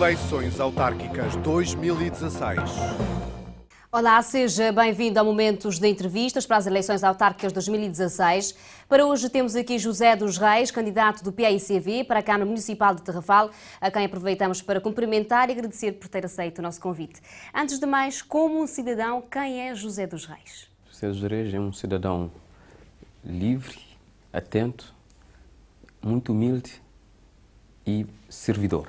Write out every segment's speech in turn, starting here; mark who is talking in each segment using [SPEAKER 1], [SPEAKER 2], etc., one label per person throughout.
[SPEAKER 1] Eleições Autárquicas 2016.
[SPEAKER 2] Olá, seja bem-vindo a Momentos de Entrevistas para as eleições autárquicas 2016. Para hoje temos aqui José dos Reis, candidato do PICV para a Câmara Municipal de Terrafal, a quem aproveitamos para cumprimentar e agradecer por ter aceito o nosso convite. Antes de mais, como um cidadão, quem é José dos Reis?
[SPEAKER 1] José dos Reis é um cidadão livre, atento, muito humilde e servidor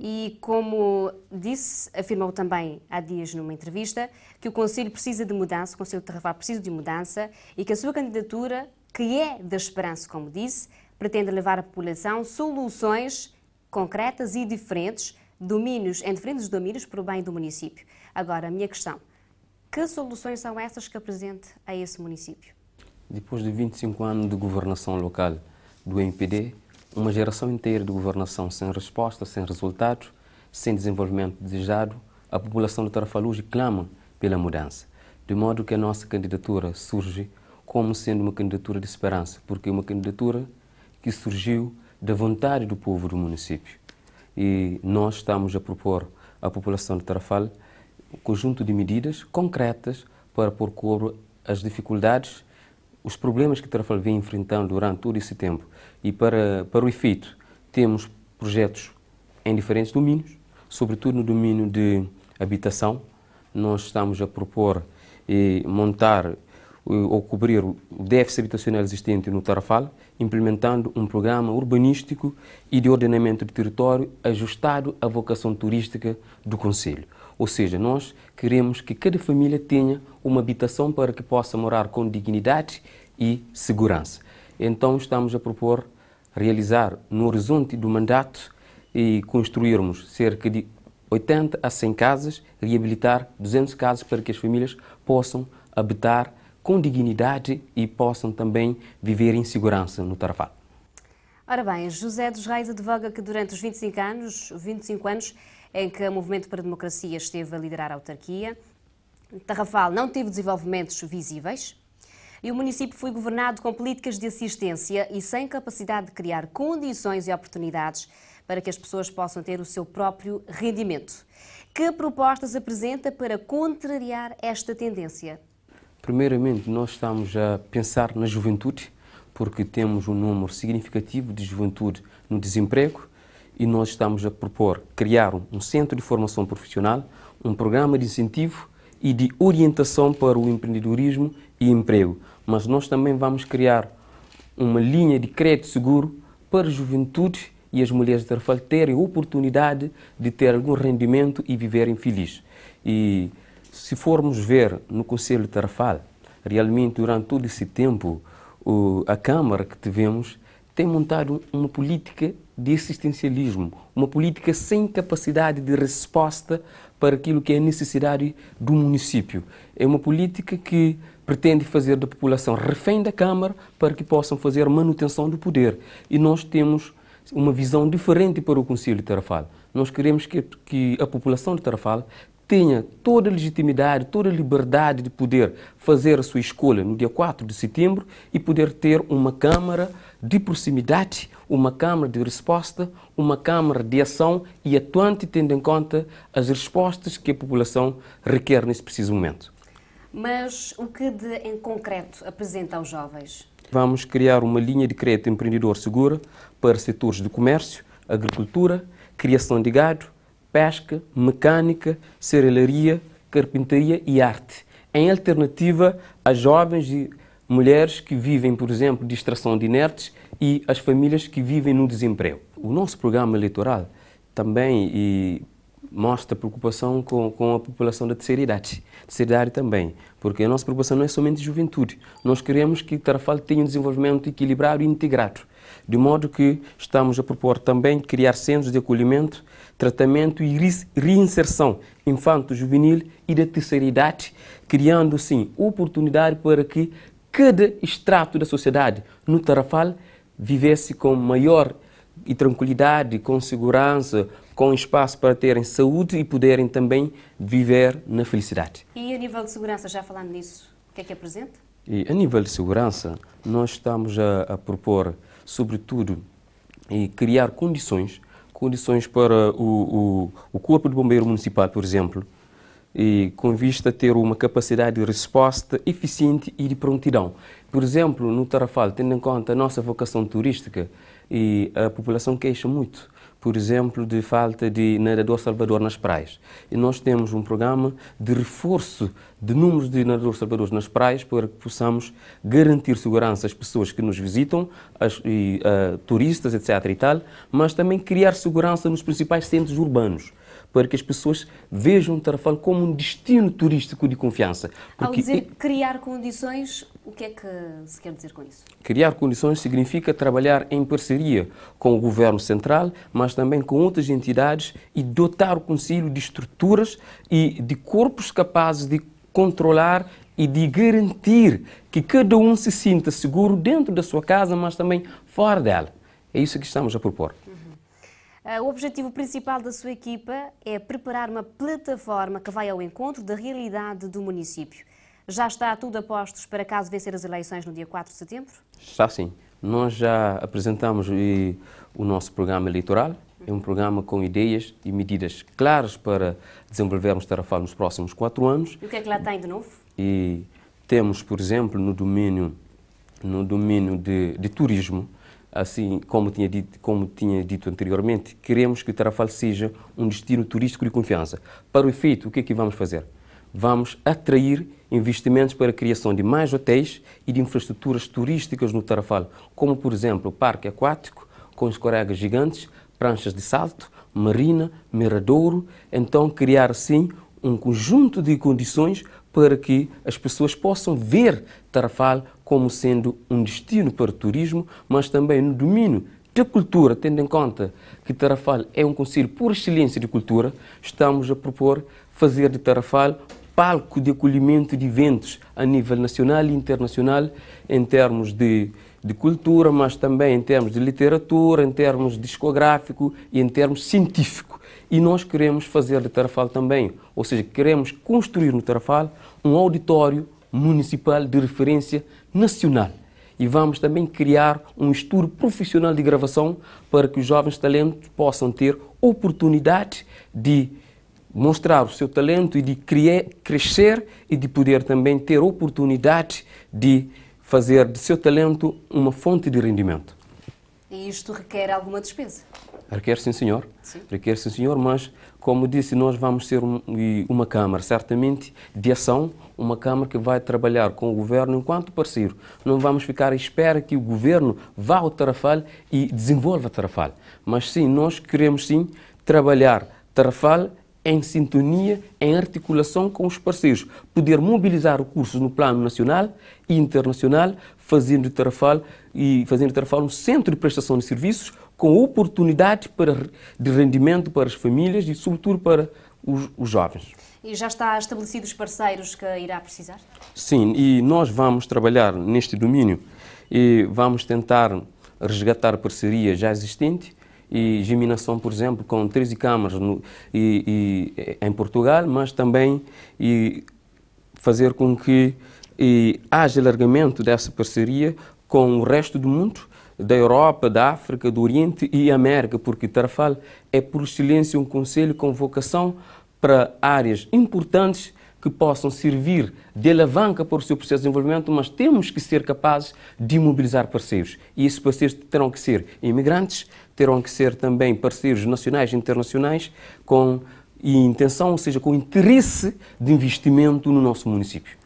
[SPEAKER 2] e, como disse, afirmou também há dias numa entrevista, que o Conselho precisa de mudança, o Conselho de Terrafar precisa de mudança e que a sua candidatura, que é da esperança, como disse, pretende levar à população soluções concretas e diferentes, domínios em diferentes domínios para o bem do município. Agora, a minha questão, que soluções são essas que apresente a esse município?
[SPEAKER 1] Depois de 25 anos de governação local do MPD, uma geração inteira de governação sem resposta, sem resultados, sem desenvolvimento desejado, a população de Tarafaluz clama pela mudança. De modo que a nossa candidatura surge como sendo uma candidatura de esperança, porque é uma candidatura que surgiu da vontade do povo do município. E nós estamos a propor à população de Tarafal um conjunto de medidas concretas para pôr cobro às dificuldades os problemas que Trafalgar vem enfrentando durante todo esse tempo. E para, para o efeito, temos projetos em diferentes domínios, sobretudo no domínio de habitação. Nós estamos a propor e eh, montar eh, ou cobrir o déficit habitacional existente no Tarrafal, implementando um programa urbanístico e de ordenamento de território ajustado à vocação turística do Conselho. Ou seja, nós queremos que cada família tenha uma habitação para que possa morar com dignidade e segurança. Então estamos a propor realizar no horizonte do mandato e construirmos cerca de 80 a 100 casas, reabilitar 200 casas para que as famílias possam habitar com dignidade e possam também viver em segurança no Tarafal.
[SPEAKER 2] Ora bem, José dos Reis advoga que durante os 25 anos, 25 anos em que o Movimento para a Democracia esteve a liderar a autarquia. Tarrafal não teve desenvolvimentos visíveis, e o município foi governado com políticas de assistência e sem capacidade de criar condições e oportunidades para que as pessoas possam ter o seu próprio rendimento. Que propostas apresenta para contrariar esta tendência?
[SPEAKER 1] Primeiramente, nós estamos a pensar na juventude, porque temos um número significativo de juventude no desemprego e nós estamos a propor criar um centro de formação profissional, um programa de incentivo e de orientação para o empreendedorismo e emprego. Mas nós também vamos criar uma linha de crédito seguro para a juventude e as mulheres de Arfal terem oportunidade de ter algum rendimento e viverem felizes. E se formos ver no Conselho de Tarfal, realmente durante todo esse tempo, a Câmara que tivemos tem montado uma política de assistencialismo, uma política sem capacidade de resposta para aquilo que é necessidade do município. É uma política que pretende fazer da população refém da Câmara para que possam fazer manutenção do poder. E nós temos uma visão diferente para o Conselho de Tarrafal. Nós queremos que, que a população de Tarrafal tenha toda a legitimidade, toda a liberdade de poder fazer a sua escolha no dia 4 de setembro e poder ter uma Câmara de proximidade, uma Câmara de resposta, uma Câmara de ação e atuante, tendo em conta as respostas que a população requer nesse preciso momento.
[SPEAKER 2] Mas o que de em concreto apresenta aos jovens?
[SPEAKER 1] Vamos criar uma linha de crédito empreendedor segura para setores de comércio, agricultura, criação de gado, pesca, mecânica, serelaria, carpintaria e arte, em alternativa a jovens e mulheres que vivem, por exemplo, de extração de inertes e as famílias que vivem no desemprego. O nosso programa eleitoral também mostra preocupação com, com a população da terceira idade. Terceira idade também, porque a nossa preocupação não é somente juventude. Nós queremos que Tarrafal tenha um desenvolvimento equilibrado e integrado de modo que estamos a propor também criar centros de acolhimento, tratamento e reinserção infanto-juvenil e da terceira idade, criando, sim, oportunidade para que cada extrato da sociedade no Tarrafal vivesse com maior e tranquilidade, com segurança, com espaço para terem saúde e poderem também viver na felicidade.
[SPEAKER 2] E a nível de segurança, já falando nisso, o que é que apresenta?
[SPEAKER 1] E a nível de segurança, nós estamos a, a propor sobretudo, e criar condições, condições para o, o, o Corpo de Bombeiro Municipal, por exemplo, e com vista a ter uma capacidade de resposta eficiente e de prontidão. Por exemplo, no Tarrafal, tendo em conta a nossa vocação turística, e a população queixa muito por exemplo, de falta de nadador salvador nas praias. E nós temos um programa de reforço de números de nadadores salvadores nas praias para que possamos garantir segurança às pessoas que nos visitam, as, e, uh, turistas, etc. e tal, mas também criar segurança nos principais centros urbanos para que as pessoas vejam Tarrafal como um destino turístico de confiança. Porque Ao dizer
[SPEAKER 2] criar condições, o que é que se quer dizer com isso?
[SPEAKER 1] Criar condições significa trabalhar em parceria com o Governo Central, mas também com outras entidades e dotar o Conselho de estruturas e de corpos capazes de controlar e de garantir que cada um se sinta seguro dentro da sua casa, mas também fora dela. É isso que estamos a propor. Uhum.
[SPEAKER 2] Uh, o objetivo principal da sua equipa é preparar uma plataforma que vai ao encontro da realidade do município. Já está tudo a postos para caso vencer as eleições no dia 4 de setembro?
[SPEAKER 1] Está sim. Nós já apresentamos o nosso programa eleitoral. É um programa com ideias e medidas claras para desenvolvermos Tarrafal nos próximos quatro anos.
[SPEAKER 2] E o que é que lá tem de novo?
[SPEAKER 1] E temos, por exemplo, no domínio, no domínio de, de turismo, assim como tinha dito, como tinha dito anteriormente, queremos que Tarrafal seja um destino turístico de confiança. Para o efeito, o que é que vamos fazer? Vamos atrair investimentos para a criação de mais hotéis e de infraestruturas turísticas no Tarrafal, como, por exemplo, o parque aquático, com escorregas gigantes, pranchas de salto, marina, miradouro, então criar, sim, um conjunto de condições para que as pessoas possam ver Tarrafal como sendo um destino para o turismo, mas também no domínio da cultura, tendo em conta que Tarrafal é um conselho por excelência de cultura, estamos a propor fazer de Tarrafal palco de acolhimento de eventos a nível nacional e internacional em termos de, de cultura, mas também em termos de literatura, em termos discográfico e em termos científico. E nós queremos fazer de Tarrafal também, ou seja, queremos construir no Tarrafal um auditório municipal de referência nacional. E vamos também criar um estudo profissional de gravação para que os jovens talentos possam ter oportunidade de mostrar o seu talento e de criar, crescer e de poder também ter oportunidade de fazer de seu talento uma fonte de rendimento.
[SPEAKER 2] E isto requer alguma despesa?
[SPEAKER 1] Requer sim, senhor. Sim. Requer sim, senhor, mas como disse, nós vamos ser um, uma Câmara, certamente, de ação, uma Câmara que vai trabalhar com o Governo enquanto parceiro. Não vamos ficar à espera que o Governo vá ao Tarrafal e desenvolva Tarrafal. Mas sim, nós queremos sim trabalhar Tarrafal em sintonia, em articulação com os parceiros, poder mobilizar recursos no plano nacional e internacional, fazendo de Tarrafal, e fazendo Tarrafal um centro de prestação de serviços com oportunidades para, de rendimento para as famílias e, sobretudo, para os, os jovens.
[SPEAKER 2] E já está estabelecidos os parceiros que irá precisar?
[SPEAKER 1] Sim, e nós vamos trabalhar neste domínio e vamos tentar resgatar parcerias já existentes e geminação, por exemplo, com 13 câmaras no, e, e, eh, em Portugal, mas também e fazer com que e, haja alargamento dessa parceria com o resto do mundo, da Europa, da África, do Oriente e América, porque Tarfal é, por excelência, um conselho com vocação para áreas importantes que possam servir de alavanca para o seu processo de desenvolvimento, mas temos que ser capazes de mobilizar parceiros. E esses parceiros terão que ser imigrantes, terão que ser também parceiros nacionais e internacionais com intenção, ou seja, com interesse de investimento no nosso município.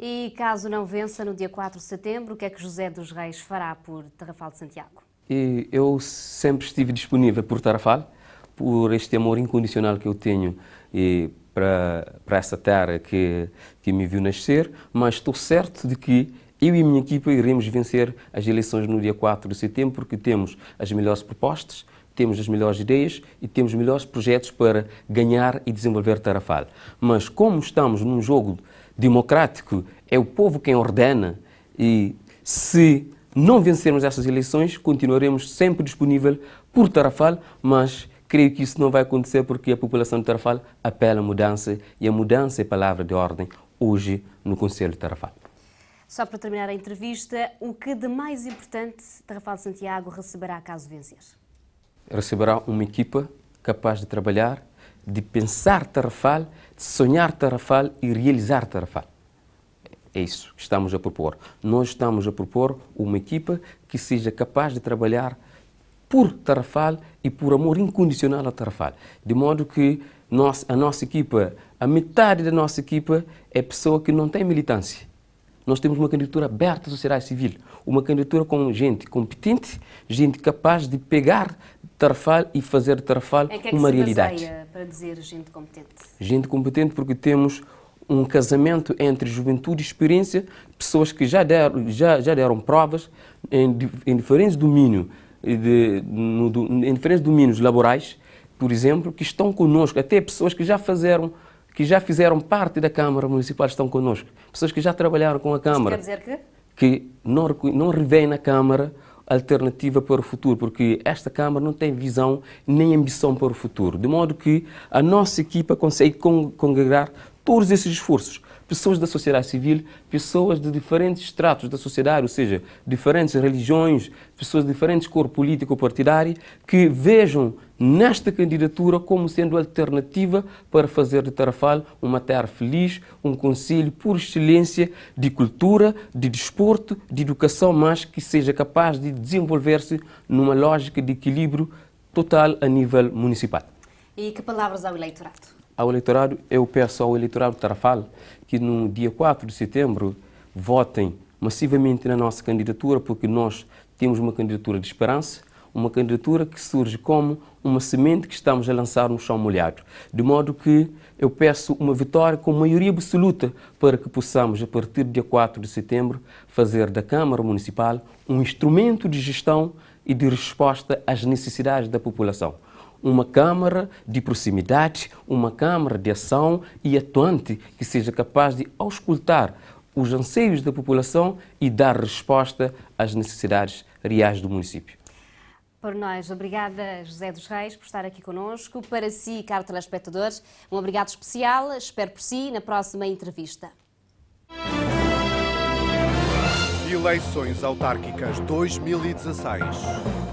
[SPEAKER 2] E caso não vença no dia 4 de setembro, o que é que José dos Reis fará por Tarrafal de Santiago?
[SPEAKER 1] E eu sempre estive disponível por Tarrafal, por este amor incondicional que eu tenho e para, para essa terra que, que me viu nascer, mas estou certo de que eu e a minha equipa iremos vencer as eleições no dia 4 de setembro, porque temos as melhores propostas, temos as melhores ideias e temos os melhores projetos para ganhar e desenvolver Tarrafal. Mas como estamos num jogo democrático, é o povo quem ordena e se não vencermos essas eleições, continuaremos sempre disponível por Tarrafal, mas Creio que isso não vai acontecer porque a população de Tarrafal apela à mudança e a mudança é palavra de ordem hoje no Conselho de Tarrafal.
[SPEAKER 2] Só para terminar a entrevista, o que de mais importante Tarrafal de Santiago receberá caso vencer?
[SPEAKER 1] Receberá uma equipa capaz de trabalhar, de pensar Tarrafal, de sonhar Tarrafal e realizar Tarrafal. É isso que estamos a propor. Nós estamos a propor uma equipa que seja capaz de trabalhar por Tarrafal e por amor incondicional a Tarrafal. De modo que nós, a nossa equipa, a metade da nossa equipa é pessoa que não tem militância. Nós temos uma candidatura aberta à sociedade civil, uma candidatura com gente competente, gente capaz de pegar Tarrafal e fazer de Tarrafal é que é uma se realidade.
[SPEAKER 2] para dizer gente competente?
[SPEAKER 1] Gente competente porque temos um casamento entre juventude e experiência, pessoas que já deram, já, já deram provas em, em diferentes domínios de, no, do, em diferentes domínios laborais, por exemplo, que estão conosco, até pessoas que já fizeram que já fizeram parte da Câmara Municipal estão conosco, pessoas que já trabalharam com a Câmara. Isso quer dizer que? Que não, não revêem na Câmara alternativa para o futuro, porque esta Câmara não tem visão nem ambição para o futuro, de modo que a nossa equipa consegue congregar todos esses esforços pessoas da sociedade civil, pessoas de diferentes estratos da sociedade, ou seja, diferentes religiões, pessoas de diferentes cor político-partidário, que vejam nesta candidatura como sendo alternativa para fazer de Tarrafal uma terra feliz, um conselho por excelência de cultura, de desporto, de educação, mas que seja capaz de desenvolver-se numa lógica de equilíbrio total a nível municipal.
[SPEAKER 2] E que palavras ao
[SPEAKER 1] eleitorado? Ao eleitorado, eu peço ao eleitorado de Tarrafal que no dia 4 de setembro votem massivamente na nossa candidatura, porque nós temos uma candidatura de esperança, uma candidatura que surge como uma semente que estamos a lançar no chão molhado. De modo que eu peço uma vitória com maioria absoluta para que possamos, a partir do dia 4 de setembro, fazer da Câmara Municipal um instrumento de gestão e de resposta às necessidades da população uma Câmara de proximidade, uma Câmara de ação e atuante que seja capaz de auscultar os anseios da população e dar resposta às necessidades reais do município.
[SPEAKER 2] Por nós, obrigada José dos Reis por estar aqui conosco. Para si, caro telespectador, um obrigado especial. Espero por si na próxima entrevista.
[SPEAKER 1] Eleições autárquicas 2016.